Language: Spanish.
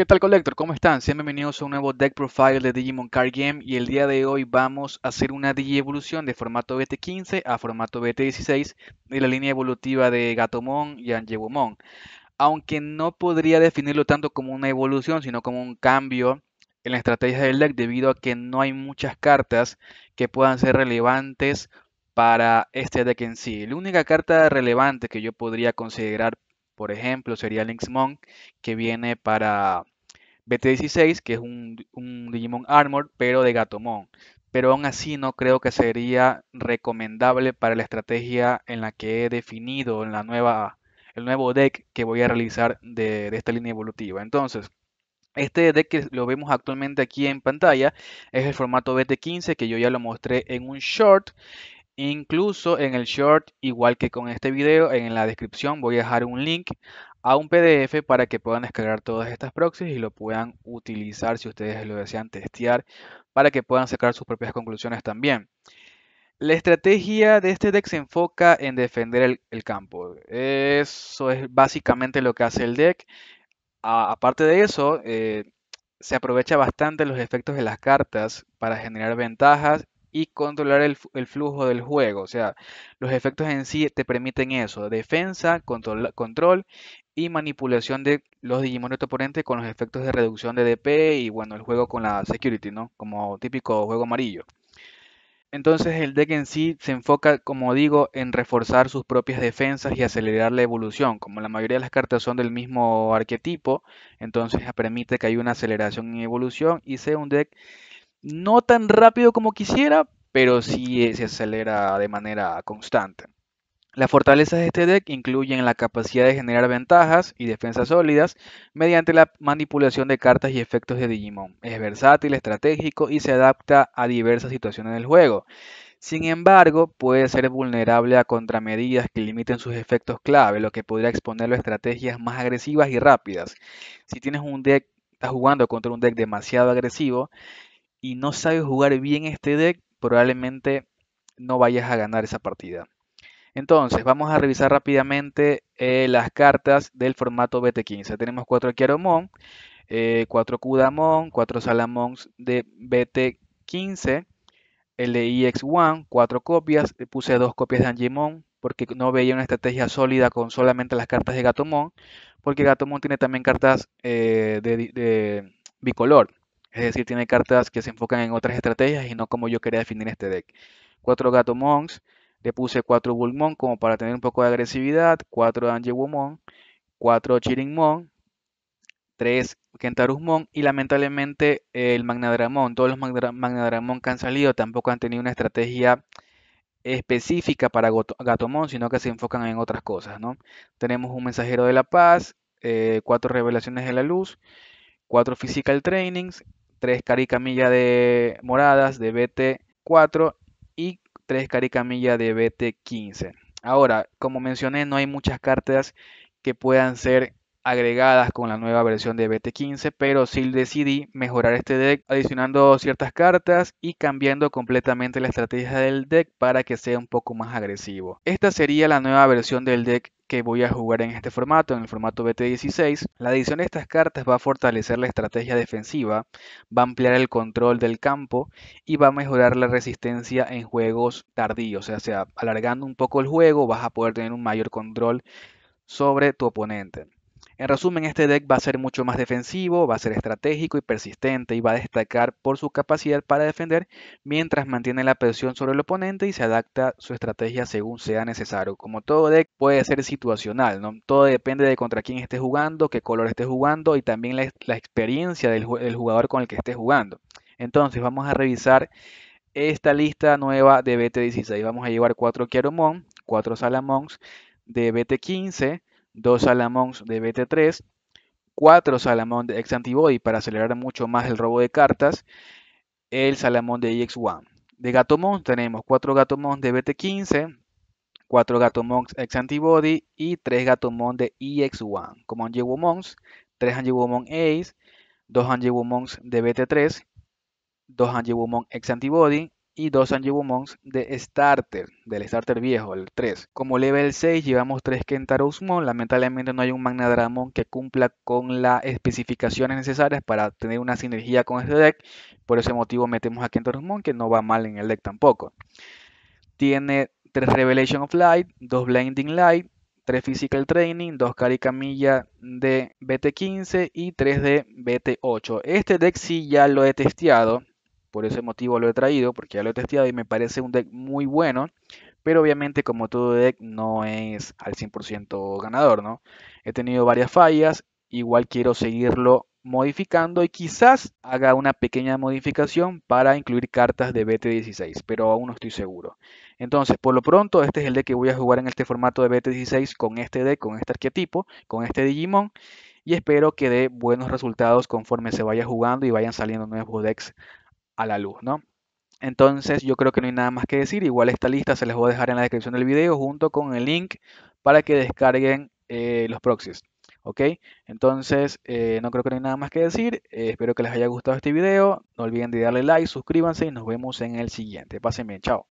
¿Qué tal Collector? ¿Cómo están? bienvenidos a un nuevo deck profile de Digimon Card Game y el día de hoy vamos a hacer una evolución de formato BT15 a formato BT16 de la línea evolutiva de Gatomon y Angewomon. Aunque no podría definirlo tanto como una evolución, sino como un cambio en la estrategia del deck debido a que no hay muchas cartas que puedan ser relevantes para este deck en sí. La única carta relevante que yo podría considerar por ejemplo, sería Lynx que viene para BT-16, que es un, Digimon Armor, pero de Gatomon. Pero aún así no creo que sería recomendable para la estrategia en la que he definido en la nueva, el nuevo deck que voy a realizar de, de esta línea evolutiva. Entonces, este deck que lo vemos actualmente aquí en pantalla es el formato BT15 que yo ya lo mostré en un short Incluso en el short, igual que con este video, en la descripción voy a dejar un link a un PDF para que puedan descargar todas estas proxies y lo puedan utilizar si ustedes lo desean testear para que puedan sacar sus propias conclusiones también. La estrategia de este deck se enfoca en defender el, campo. Eso es básicamente lo que hace el deck. aparte de eso, eh, se aprovecha bastante los efectos de las cartas para generar ventajas y controlar el, flujo del juego. O sea, los efectos en sí te permiten eso. Defensa, control, y manipulación de los Digimon de tu oponente con los efectos de reducción de DP y bueno, el juego con la security, ¿no? Como típico juego amarillo. Entonces el deck en sí se enfoca, como digo, en reforzar sus propias defensas y acelerar la evolución. Como la mayoría de las cartas son del mismo arquetipo, entonces permite que haya una aceleración en evolución y sea un deck no tan rápido como quisiera, pero sí eh, se acelera de manera constante. Las fortalezas de este deck incluyen la capacidad de generar ventajas y defensas sólidas mediante la manipulación de cartas y efectos de Digimon. Es versátil, estratégico y se adapta a diversas situaciones del juego. Sin embargo, puede ser vulnerable a contramedidas que limiten sus efectos clave, lo que podría exponerlo a estrategias más agresivas y rápidas. Si tienes un deck, estás jugando contra un deck demasiado agresivo, y no sabes jugar bien este deck, probablemente no vayas a ganar esa partida. Entonces, vamos a revisar rápidamente eh, las cartas del formato BT15. Tenemos 4 Kiaromon, 4 eh, Kudamon, 4 Salamons de BT15, LIX1, 4 copias. Puse 2 copias de Angemon porque no veía una estrategia sólida con solamente las cartas de Gatomon, porque Gatomon tiene también cartas eh, de, de bicolor. Es decir, tiene cartas que se enfocan en otras estrategias y no como yo quería definir este deck. Cuatro Gato Le puse cuatro Bulmon como para tener un poco de agresividad. Cuatro Angie Womon. Cuatro Chirinmon, 3 Tres Y lamentablemente eh, el Magnadramon. Todos los Magnadramon que han salido tampoco han tenido una estrategia específica para Gatomon, sino que se enfocan en otras cosas, ¿no? Tenemos un mensajero de la paz, eh, cuatro revelaciones de la luz, cuatro physical trainings, 3 caricamilla de moradas de BT4 y 3 caricamilla de BT15. Ahora, como mencioné, no hay muchas cartas que puedan ser agregadas con la nueva versión de BT15, pero sí decidí mejorar este deck adicionando ciertas cartas y cambiando completamente la estrategia del deck para que sea un poco más agresivo. Esta sería la nueva versión del deck que voy a jugar en este formato, en el formato BT16. La adición de estas cartas va a fortalecer la estrategia defensiva, va a ampliar el control del campo y va a mejorar la resistencia en juegos tardíos. O sea, alargando un poco el juego vas a poder tener un mayor control sobre tu oponente. En resumen, este deck va a ser mucho más defensivo, va a ser estratégico y persistente y va a destacar por su capacidad para defender mientras mantiene la presión sobre el oponente y se adapta su estrategia según sea necesario. Como todo deck puede ser situacional, todo depende de contra quién esté jugando, qué color esté jugando y también la, experiencia del, jugador con el que esté jugando. Entonces vamos a revisar esta lista nueva de BT16. Vamos a llevar 4 Kiaromon, 4 Salamons de BT15, 2 Salamons de BT3, 4 Salamons de x Antibody para acelerar mucho más el robo de cartas, el Salamón de EX1. De Gatomon tenemos 4 Gatomon de BT15, 4 Gatomon x Antibody y 3 Gatomon de EX1. Como Womons, 3 Womons Ace, 2 Womons de BT3, 2 Womons x Antibody, y dos Sanjibu de Starter, del Starter viejo, el 3. Como level 6 llevamos 3 Usmon, lamentablemente no hay un Magna Dramon que cumpla con las especificaciones necesarias para tener una sinergia con este deck, por ese motivo metemos a Kentarusmon que no va mal en el deck tampoco. Tiene 3 Revelation of Light, 2 Blinding Light, 3 Physical Training, 2 Caricamilla de BT15 y 3 de BT8. Este deck sí ya lo he testeado por ese motivo lo he traído, porque ya lo he testeado y me parece un deck muy bueno. Pero obviamente como todo deck no es al 100% ganador, ¿no? He tenido varias fallas, igual quiero seguirlo modificando y quizás haga una pequeña modificación para incluir cartas de BT16, pero aún no estoy seguro. Entonces, por lo pronto, este es el deck que voy a jugar en este formato de BT16 con este deck, con este arquetipo, con este Digimon y espero que dé buenos resultados conforme se vaya jugando y vayan saliendo nuevos decks a la luz, ¿no? Entonces yo creo que no hay nada más que decir, igual esta lista se les voy a dejar en la descripción del video junto con el link para que descarguen eh, los proxies. ¿ok? Entonces, eh, no creo que no hay nada más que decir. Eh, espero que les haya gustado este video. No olviden de darle like, suscríbanse y nos vemos en el siguiente. Pasen bien, chao.